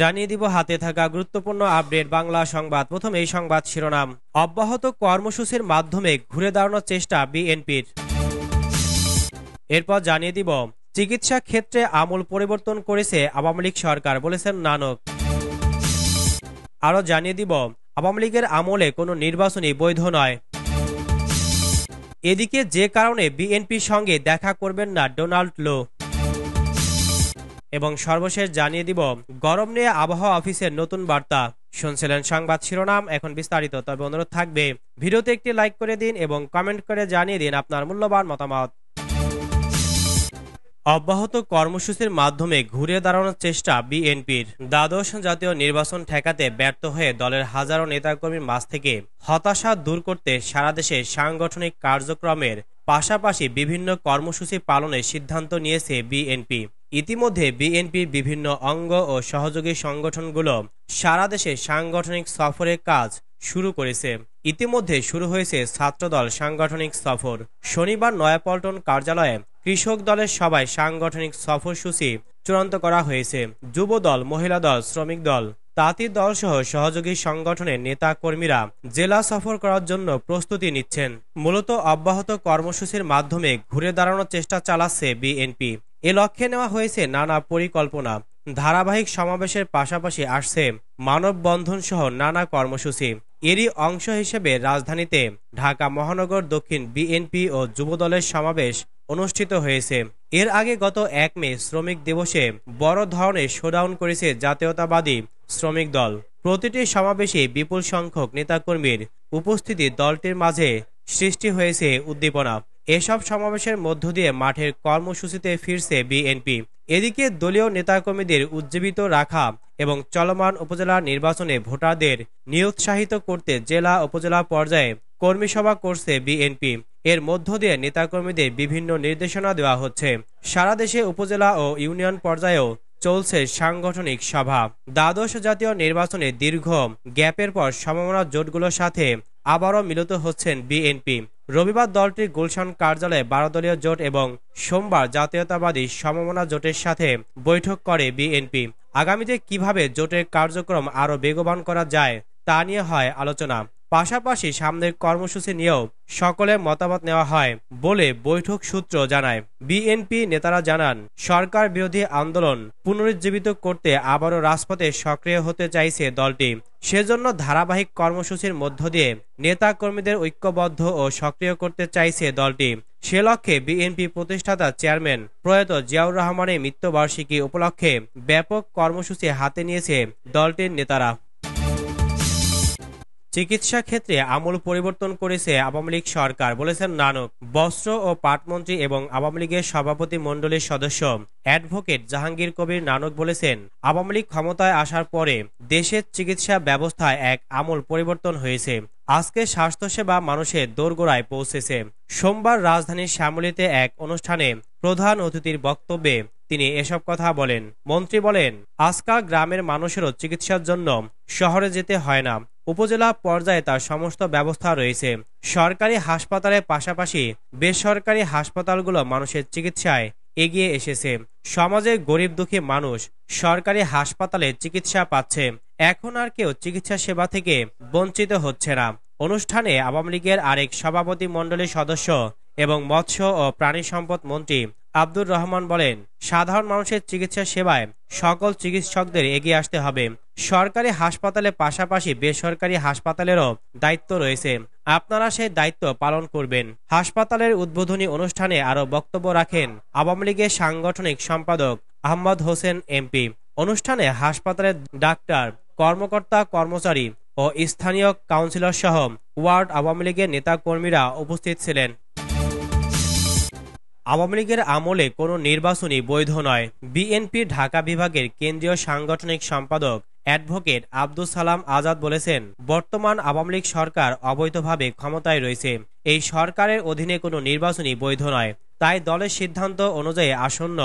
জানিয়ে দিব হাতে থাকা গুরুত্বপূর্ণ আপডেট বাংলা সংবাদ প্রথম এই সংবাদ শিরোনাম অব্যাহত কর্মসূচির মাধ্যমে ঘুরে দাঁড়ানোর চেষ্টা বিএনপির এরপর জানিয়ে দিব চিকিৎসা ক্ষেত্রে আমূল পরিবর্তন করেছে আওয়ামী লীগ সরকার বলেছেন নানক আরও জানিয়ে দিব আওয়ামী লীগের আমলে কোনো নির্বাচনী বৈধ নয় এদিকে যে কারণে বিএনপির সঙ্গে দেখা করবেন না ডোনাল্ড লো এবং সর্বশেষ জানিয়ে দিব গরম নিয়ে আবহাওয়া অফিসের নতুন বার্তা শুনছিলেন সংবাদ শিরোনাম এখন বিস্তারিত তবে অনুরোধ থাকবে ভিডিওতে একটি লাইক করে দিন এবং কমেন্ট করে জানিয়ে দিন আপনার মূল্যবান মতামত অব্যাহত কর্মসূচির মাধ্যমে ঘুরে দাঁড়ানোর চেষ্টা বিএনপির দ্বাদশ জাতীয় নির্বাচন ঠেকাতে ব্যর্থ হয়ে দলের হাজারো নেতাকর্মীর মাঝ থেকে হতাশা দূর করতে সারা দেশে সাংগঠনিক কার্যক্রমের পাশাপাশি বিভিন্ন কর্মসূচি পালনের সিদ্ধান্ত নিয়েছে বিএনপি ইতিমধ্যে বিএনপির বিভিন্ন অঙ্গ ও সহযোগী সংগঠনগুলো সারা দেশে সাংগঠনিক সফরের কাজ শুরু করেছে ইতিমধ্যে শুরু হয়েছে ছাত্রদল সাংগঠনিক সফর শনিবার নয়াপল্টন কার্যালয়ে কৃষক দলের সভায় সাংগঠনিক সফরসূচি চূড়ান্ত করা হয়েছে যুব দল মহিলা দল শ্রমিক দল তাঁতি দল সহ সহযোগী সংগঠনের নেতা কর্মীরা জেলা সফর করার জন্য প্রস্তুতি নিচ্ছেন মূলত অব্যাহত কর্মসূচির মাধ্যমে ঘুরে দাঁড়ানোর চেষ্টা চালাচ্ছে বিএনপি এ লক্ষ্যে নেওয়া হয়েছে নানা পরিকল্পনা ধারাবাহিক সমাবেশের পাশাপাশি আসছে মানববন্ধন সহ নানা কর্মসূচি এরই অংশ হিসেবে রাজধানীতে ঢাকা মহানগর দক্ষিণ বিএনপি ও যুবদলের সমাবেশ অনুষ্ঠিত হয়েছে এর আগে গত এক মে শ্রমিক দিবসে বড় ধরনের শোডাউন করেছে জাতীয়তাবাদী শ্রমিক দল প্রতিটি সমাবেশে বিপুল সংখ্যক নেতাকর্মীর উপস্থিতি দলটির মাঝে সৃষ্টি হয়েছে উদ্দীপনা এসব সমাবেশের মধ্য দিয়ে মাঠের কর্মসূচিতে ফিরছে বিএনপি এদিকে দলীয় নেতাকর্মীদের উজ্জীবিত রাখা এবং চলমান উপজেলা নির্বাচনে ভোটারদের নিরুৎসাহিত করতে জেলা উপজেলা পর্যায়ে কর্মী সভা করছে বিএনপি এর মধ্য দিয়ে নেতাকর্মীদের বিভিন্ন নির্দেশনা দেওয়া হচ্ছে সারা দেশে উপজেলা ও ইউনিয়ন পর্যায়েও চলছে সাংগঠনিক সভা দ্বাদশ জাতীয় নির্বাচনে দীর্ঘ গ্যাপের পর সম্ভাবনা জোটগুলোর সাথে আবারও মিলিত হচ্ছেন বিএনপি রবিবার দলটি গুলশান কার্যালয়ে বারো দলীয় জোট এবং সোমবার জাতীয়তাবাদী সমমনা জোটের সাথে বৈঠক করে বিএনপি আগামীতে কিভাবে জোটের কার্যক্রম আরও বেগবান করা যায় তা নিয়ে হয় আলোচনা পাশাপাশি সামনের কর্মসূচি নিয়েও সকলের মতামত নেওয়া হয় বলে বৈঠক সূত্র জানায় বিএনপি নেতারা জানান সরকার বিরোধী আন্দোলন পুনরুজ্জীবিত করতে আবারও রাজপথে সক্রিয় হতে চাইছে দলটি সেজন্য ধারাবাহিক কর্মসূচির মধ্য দিয়ে নেতা কর্মীদের ঐক্যবদ্ধ ও সক্রিয় করতে চাইছে দলটি সে লক্ষ্যে বিএনপি প্রতিষ্ঠাতা চেয়ারম্যান প্রয়াত জিয়াউর রহমানের মৃত্যুবার্ষিকী উপলক্ষে ব্যাপক কর্মসূচি হাতে নিয়েছে দলটির নেতারা চিকিৎসা ক্ষেত্রে আমূল পরিবর্তন করেছে আওয়ামী লীগ সরকার বলেছেন নানক বস্ত্র ও পাটমন্ত্রী এবং আওয়ামী লীগের সভাপতি মণ্ডলীর সদস্য অ্যাডভোকেট জাহাঙ্গীর কবির নানক বলেছেন আওয়ামী লীগ ক্ষমতায় আসার পরে দেশের চিকিৎসা ব্যবস্থায় এক আমূল পরিবর্তন হয়েছে আজকে স্বাস্থ্যসেবা মানুষের দোরগোড়ায় পৌঁছেছে সোমবার রাজধানীর শ্যামলিতে এক অনুষ্ঠানে প্রধান অতিথির বক্তব্যে তিনি এসব কথা বলেন মন্ত্রী বলেন আজকাল গ্রামের মানুষেরও চিকিৎসার জন্য শহরে যেতে হয় না উপজেলা পর্যায়ে তার সমস্ত ব্যবস্থা রয়েছে সরকারি হাসপাতালের পাশাপাশি বেসরকারি হাসপাতালগুলো মানুষের চিকিৎসায় এগিয়ে এসেছে সমাজের গরিব দুঃখী মানুষ সরকারি হাসপাতালে চিকিৎসা পাচ্ছে এখন আর কেউ চিকিৎসা সেবা থেকে বঞ্চিত হচ্ছে না অনুষ্ঠানে আওয়ামী লীগের আরেক সভাপতি মণ্ডলীর সদস্য এবং মৎস্য ও প্রাণী সম্পদ মন্ত্রী আব্দুর রহমান বলেন সাধারণ মানুষের চিকিৎসা সেবায় সকল চিকিৎসকদের এগিয়ে আসতে হবে সরকারি হাসপাতালে পাশাপাশি বেসরকারি হাসপাতালেরও দায়িত্ব রয়েছে আপনারা সেই দায়িত্ব পালন করবেন হাসপাতালের উদ্বোধনী অনুষ্ঠানে আরও বক্তব্য রাখেন আওয়ামী লীগের সাংগঠনিক সম্পাদক আহমদ হোসেন এমপি অনুষ্ঠানে হাসপাতালের ডাক্তার কর্মকর্তা কর্মচারী ও স্থানীয় কাউন্সিলর সহ ওয়ার্ড আওয়ামী লীগের নেতাকর্মীরা উপস্থিত ছিলেন আওয়ামী লীগের আমলে কোনো নির্বাচনই বৈধ নয় বিএনপি ঢাকা বিভাগের কেন্দ্রীয় সাংগঠনিক সম্পাদক অ্যাডভোকেট আব্দুল সালাম আজাদ বলেছেন বর্তমান আওয়ামী লীগ সরকার অবৈধভাবে ক্ষমতায় রয়েছে এই সরকারের অধীনে কোনো নির্বাচনই বৈধ নয় তাই দলের সিদ্ধান্ত অনুযায়ী আসন্ন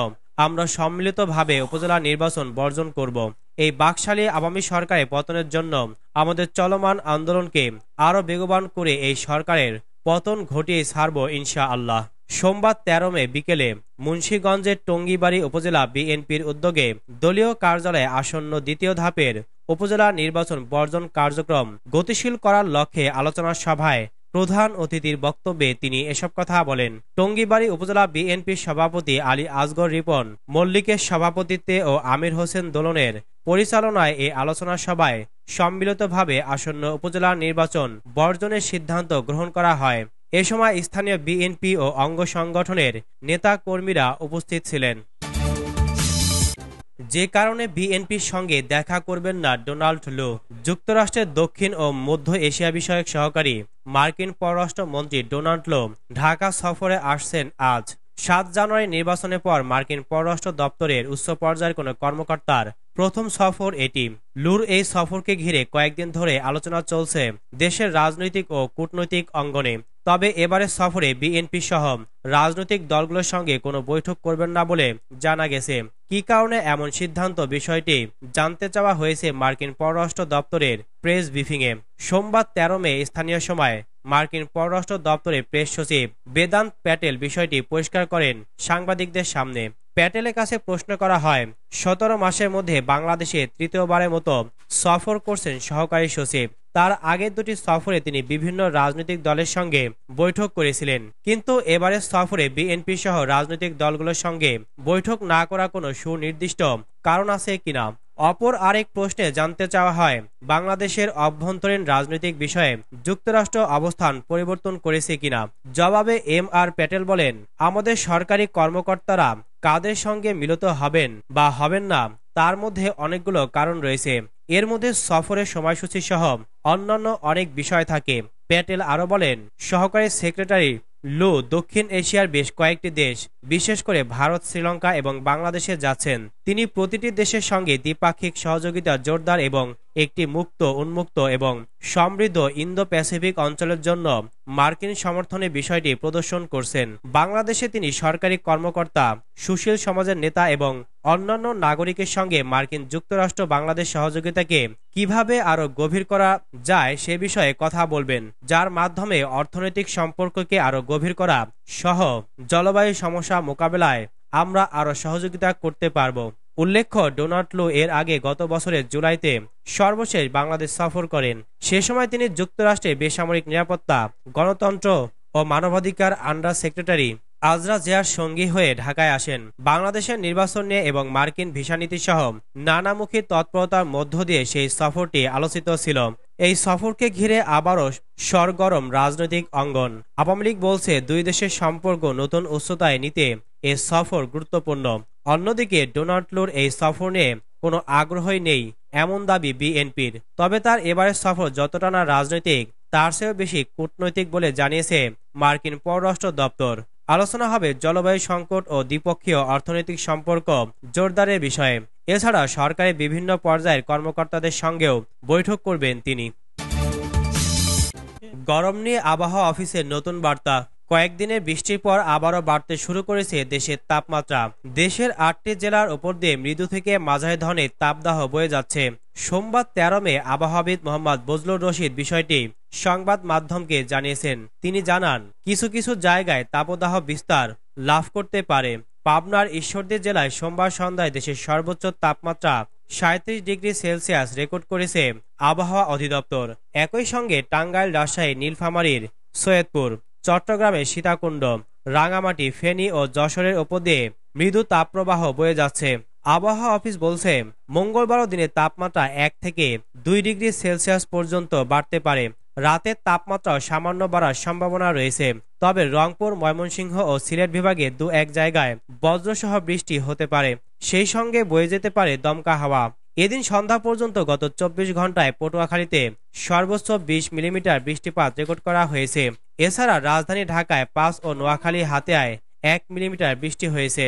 আমরা সম্মিলিতভাবে উপজেলা নির্বাচন বর্জন করব এই বাকশালী আওয়ামী সরকারের পতনের জন্য আমাদের চলমান আন্দোলনকে আরও বেগবান করে এই সরকারের পতন ঘটিয়ে ছাড়ব ইনশা আল্লাহ সোমবার তেরো মে বিকেলে মুন্সীগঞ্জের টঙ্গিবাড়ি উপজেলা বিএনপির উদ্যোগে দলীয় কার্যালয়ে আসন্ন দ্বিতীয় ধাপের উপজেলা নির্বাচন বর্জন কার্যক্রম গতিশীল করার লক্ষ্যে আলোচনা সভায় প্রধান অতিথির বক্তব্যে তিনি এসব কথা বলেন টঙ্গিবাড়ি উপজেলা বিএনপির সভাপতি আলী আজগর রিপন মল্লিকের সভাপতিত্বে ও আমির হোসেন দোলনের পরিচালনায় এ আলোচনা সভায় সম্মিলিতভাবে আসন্ন উপজেলা নির্বাচন বর্জনের সিদ্ধান্ত গ্রহণ করা হয় এ সময় স্থানীয় বিএনপি ও অঙ্গ সংগঠনের নেতা কর্মীরা উপস্থিত ছিলেন যে কারণে বিএনপির সঙ্গে দেখা করবেন না ডোনাল্ড লু যুক্তরাষ্ট্রের দক্ষিণ ও মধ্য এশিয়া বিষয়ক সহকারী মার্কিন পররাষ্ট্র মন্ত্রী ডোনাল্ড লো ঢাকা সফরে আসছেন আজ সাত জানুয়ারি নির্বাচনের পর মার্কিন পররাষ্ট্র দপ্তরের উচ্চ পর্যায়ের কোনো কর্মকর্তার প্রথম সফর এটি লুর এই সফরকে ঘিরে কয়েকদিন ধরে আলোচনা চলছে দেশের রাজনৈতিক ও কূটনৈতিক অঙ্গনে তবে এবারের সফরে বিএনপি সহ রাজনৈতিক দলগুলোর সঙ্গে কোনো বৈঠক করবেন না বলে জানা গেছে কি কারণে এমন সিদ্ধান্ত বিষয়টি জানতে চাওয়া হয়েছে মার্কিন পররাষ্ট্র দপ্তরের প্রেস ব্রিফিংয়ে সোমবার তেরো মে স্থানীয় সময় মার্কিন পররাষ্ট্র দপ্তরের প্রেস সচিব বেদান্ত প্যাটেল বিষয়টি পরিষ্কার করেন সাংবাদিকদের সামনে প্যাটেলের কাছে প্রশ্ন করা হয় সতেরো মাসের মধ্যে বাংলাদেশে তৃতীয়বারের মতো সফর করছেন সহকারী সচিব তার আগের দুটি সফরে তিনি বিভিন্ন রাজনৈতিক দলের সঙ্গে বৈঠক করেছিলেন কিন্তু এবারের সফরে বিএনপি সহ রাজনৈতিক দলগুলোর সঙ্গে বৈঠক না করা কোনো সুনির্দিষ্ট কারণ আছে কিনা অপর আরেক প্রশ্নে জানতে চাওয়া হয় বাংলাদেশের অভ্যন্তরীণ রাজনৈতিক বিষয়ে যুক্তরাষ্ট্র অবস্থান পরিবর্তন করেছে কিনা জবাবে এম আর প্যাটেল বলেন আমাদের সরকারি কর্মকর্তারা কাদের সঙ্গে মিলিত হবেন বা হবেন না তার মধ্যে অনেকগুলো কারণ রয়েছে এর মধ্যে সফরের সময়সূচি সহ অন্যান্য অনেক বিষয় থাকে প্যাটেল আরও বলেন সহকারী সেক্রেটারি লু দক্ষিণ এশিয়ার বেশ কয়েকটি দেশ বিশেষ করে ভারত শ্রীলঙ্কা এবং বাংলাদেশে যাচ্ছেন তিনি প্রতিটি দেশের সঙ্গে দ্বিপাক্ষিক সহযোগিতা জোরদার এবং একটি মুক্ত উন্মুক্ত এবং সমৃদ্ধ ইন্দো প্যাসিফিক অঞ্চলের জন্য মার্কিন সমর্থনের বিষয়টি প্রদর্শন করছেন বাংলাদেশে তিনি সরকারি কর্মকর্তা সুশীল সমাজের নেতা এবং অন্যান্য নাগরিকের সঙ্গে মার্কিন যুক্তরাষ্ট্র বাংলাদেশ সহযোগিতাকে কিভাবে আরও গভীর করা যায় সে বিষয়ে কথা বলবেন যার মাধ্যমে অর্থনৈতিক সম্পর্ককে আরও গভীর করা সহ জলবায়ু সমস্যা মোকাবেলায় আমরা আরও সহযোগিতা করতে পারব উল্লেখ্য ডোনাল্ড লো এর আগে গত বছরের জুলাইতে সর্বশেষ বাংলাদেশ সফর করেন সে সময় তিনি যুক্তরাষ্ট্রে বেসামরিক নিরাপত্তা গণতন্ত্র ও মানবাধিকার আন্ডার সেক্রেটারি আজরা জিয়ার সঙ্গী হয়ে ঢাকায় আসেন বাংলাদেশের নির্বাচন নিয়ে এবং মার্কিন ভিসা নীতি সহ নানামুখী তৎপরতার মধ্য দিয়ে সেই সফরটি আলোচিত ছিল এই সফরকে ঘিরে আবারও সরগরম রাজনৈতিক অঙ্গন আওয়ামী লীগ বলছে দুই দেশের সম্পর্ক নতুন উচ্চতায় নিতে এ সফর গুরুত্বপূর্ণ অন্যদিকে ডোনাল্ডলুর এই সফর নিয়ে কোনো আগ্রহই নেই এমন দাবি বিএনপির তবে তার এবারের সফর যতটা না রাজনৈতিক তার চেয়েও বেশি কূটনৈতিক বলে জানিয়েছে মার্কিন পররাষ্ট্র দপ্তর আলোচনা হবে জলবায়ু সংকট ও দ্বিপক্ষীয় অর্থনৈতিক সম্পর্ক জোরদারের বিষয়ে এছাড়া সরকারের বিভিন্ন পর্যায়ের কর্মকর্তাদের সঙ্গেও বৈঠক করবেন তিনি গরম নিয়ে আবহাওয়া অফিসের নতুন বার্তা কয়েকদিনের বৃষ্টির পর আবারও বাড়তে শুরু করেছে দেশের তাপমাত্রা দেশের আটটি জেলার ওপর দিয়ে মৃদু থেকে মাঝারি ধরনের তাপদাহ বয়ে যাচ্ছে সোমবার তেরো মে আবহাওয়াবিদ মোহাম্মদ বজলুর রশিদ বিষয়টি সংবাদ মাধ্যমকে জানিয়েছেন তিনি জানান কিছু কিছু জায়গায় তাপদাহ বিস্তার লাভ করতে পারে পাবনার ঈশ্বরদী জেলায় সোমবার সন্ধ্যায় দেশের সর্বোচ্চ তাপমাত্রা সাঁত্রিশ ডিগ্রি সেলসিয়াস রেকর্ড করেছে আবহাওয়া অধিদপ্তর একই সঙ্গে টাঙ্গাইল রাজশাহী নীলফামারীর সৈয়দপুর চট্টগ্রামের সীতাকুণ্ড রাঙামাটি ফেনী ও যশোরের ওপর দিয়ে মৃদু তাপপ্রবাহ বয়ে যাচ্ছে আবহাওয়া অফিস বলছে মঙ্গলবারও দিনে তাপমাত্রা এক থেকে দুই ডিগ্রি সেলসিয়াস পর্যন্ত বাড়তে পারে রাতের তাপমাত্রা সামান্য বাড়ার সম্ভাবনা রয়েছে তবে রংপুর ময়মনসিংহ ও সিলেট বিভাগে দু এক জায়গায় বজ্রসহ বৃষ্টি হতে পারে সেই সঙ্গে বয়ে যেতে পারে দমকা হাওয়া এদিন সন্ধ্যা পর্যন্ত গত চব্বিশ ঘন্টায় পটুয়াখালীতে সর্বোচ্চ বিশ মিলিমিটার বৃষ্টিপাত রেকর্ড করা হয়েছে এছাড়া রাজধানী ঢাকায় পাঁচ ও নোয়াখালী হাতিয়ায় এক মিলিমিটার বৃষ্টি হয়েছে